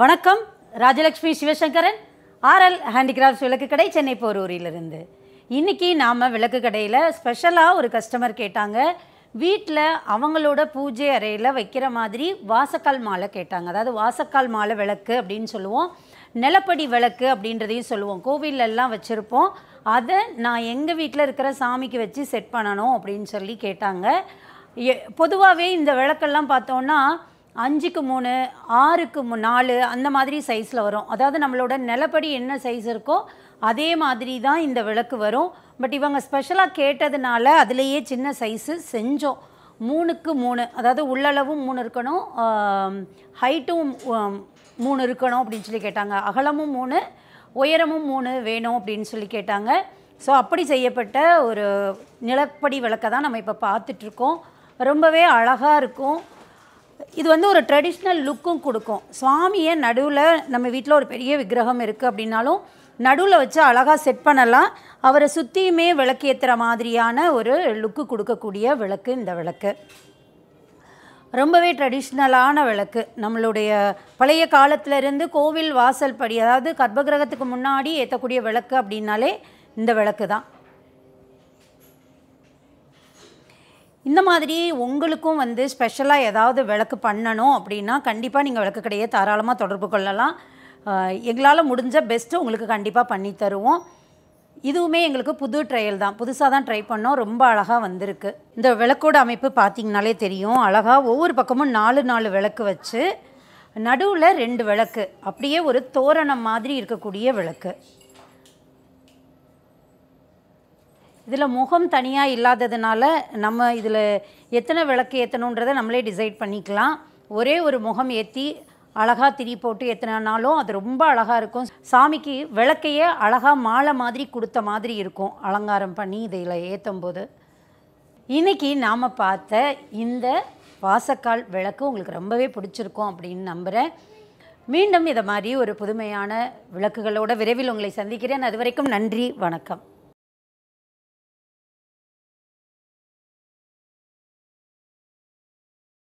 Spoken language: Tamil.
வணக்கம் ராஜலக்ஷ்மி சிவசங்கரன் ஆர்எல் ஹேண்டிகிராஃப்ட்ஸ் விளக்கு கடை சென்னை போரூரிலிருந்து இன்றைக்கி நாம் விளக்கு கடையில் ஸ்பெஷலாக ஒரு கஸ்டமர் கேட்டாங்க வீட்டில் அவங்களோட பூஜை அறையில் வைக்கிற மாதிரி வாசக்கால் மாலை கேட்டாங்க அதாவது வாசக்கால் மாலை விளக்கு அப்படின்னு சொல்லுவோம் நிலப்படி விளக்கு அப்படின்றதையும் சொல்லுவோம் கோவிலெல்லாம் வச்சுருப்போம் அதை நான் எங்கள் வீட்டில் இருக்கிற சாமிக்கு வச்சு செட் பண்ணணும் அப்படின்னு சொல்லி கேட்டாங்க பொதுவாகவே இந்த விளக்கெல்லாம் பார்த்தோன்னா அஞ்சுக்கு மூணு ஆறுக்கு நாலு அந்த மாதிரி சைஸில் வரும் அதாவது நம்மளோட நிலப்படி என்ன சைஸ் இருக்கோ அதே மாதிரி தான் இந்த விளக்கு வரும் பட் இவங்க ஸ்பெஷலாக கேட்டதுனால அதுலேயே சின்ன சைஸு செஞ்சோம் மூணுக்கு மூணு அதாவது உள்ளளவும் மூணு இருக்கணும் ஹைட்டும் மூணு இருக்கணும் அப்படின்னு சொல்லி கேட்டாங்க அகலமும் மூணு உயரமும் மூணு வேணும் அப்படின்னு சொல்லி கேட்டாங்க ஸோ அப்படி செய்யப்பட்ட ஒரு நிலப்படி விளக்கை தான் நம்ம இப்போ பார்த்துட்ருக்கோம் ரொம்பவே அழகாக இருக்கும் இது வந்து ஒரு ட்ரெடிஷ்னல் லுக்கும் கொடுக்கும் சுவாமியை நடுவில் நம்ம வீட்டில் ஒரு பெரிய விக்கிரகம் இருக்குது அப்படின்னாலும் நடுவில் வச்சு அழகாக செட் பண்ணலாம் அவரை சுற்றியுமே ஏற்றுற மாதிரியான ஒரு லுக்கு கொடுக்கக்கூடிய விளக்கு இந்த விளக்கு ரொம்பவே ட்ரெடிஷ்னலான விளக்கு நம்மளுடைய பழைய காலத்திலேருந்து கோவில் வாசல் படி அதாவது கர்ப்பகிரகத்துக்கு முன்னாடி ஏற்றக்கூடிய விளக்கு அப்படின்னாலே இந்த விளக்கு தான் இந்த மாதிரி உங்களுக்கும் வந்து ஸ்பெஷலாக ஏதாவது விளக்கு பண்ணணும் அப்படின்னா கண்டிப்பாக நீங்கள் விளக்கு கடையை தாராளமாக தொடர்பு கொள்ளலாம் எங்களால் முடிஞ்ச பெஸ்ட்டு உங்களுக்கு கண்டிப்பாக பண்ணி தருவோம் இதுவுமே எங்களுக்கு புது ட்ரையல் தான் புதுசாக தான் ட்ரை பண்ணோம் ரொம்ப அழகாக வந்திருக்கு இந்த விளக்கோட அமைப்பு பார்த்திங்கனாலே தெரியும் அழகாக ஒவ்வொரு பக்கமும் நாலு நாலு விளக்கு வச்சு நடுவில் ரெண்டு விளக்கு அப்படியே ஒரு தோரணம் மாதிரி இருக்கக்கூடிய விளக்கு இதில் முகம் தனியாக இல்லாததுனால நம்ம இதில் எத்தனை விளக்கு ஏற்றணுன்றதை நம்மளே டிசைட் பண்ணிக்கலாம் ஒரே ஒரு முகம் ஏற்றி அழகாக திரி போட்டு எத்தனைனாலும் அது ரொம்ப அழகாக இருக்கும் சாமிக்கு விளக்கையே அழகாக மாலை மாதிரி கொடுத்த மாதிரி இருக்கும் அலங்காரம் பண்ணி இதில் ஏற்றும் போது இன்றைக்கி நாம் பார்த்த இந்த வாசக்கால் விளக்கு உங்களுக்கு ரொம்பவே பிடிச்சிருக்கும் அப்படின்னு நம்புகிறேன் மீண்டும் இதை மாதிரி ஒரு புதுமையான விளக்குகளோட விரைவில் உங்களை சந்திக்கிறேன் அது வரைக்கும் நன்றி வணக்கம்